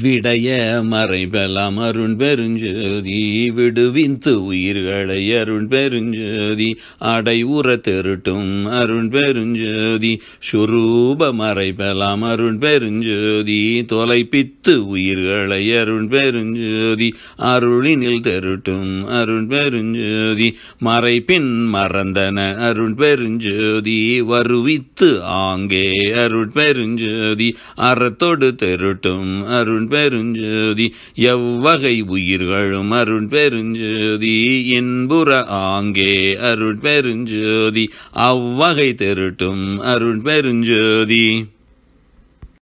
விடைய மறைபல அருண் பெருஞ்சோதி விடுவிந்து உயிர்களை அருண் பெருஞ்சோதி அடை உற தெருட்டும் அருண் பெருஞ்சோதி சுரூப மறைபல அருண் பெருஞ்சோதி தொலைப்பித்து உயிர்களை அருண் பெருஞ்சோதி அருளினில் தெருட்டும் அருண் பெருஞ்சோதி மறைப்பின் மறந்தன அருண் பெருஞ்சோதி வருவித்து ஆங்கே அருண் பெருஞ்சோதி அறத்தொடு தெருட்டும் அருண் அருண் பெருஞ்சோதி எவ்வகை உயிர்களும் அருண் பெருஞ்சோதி இன்புற ஆங்கே அருண் பெருஞ்சோதி அவ்வகை திருட்டும் அருண் பெருஞ்சோதி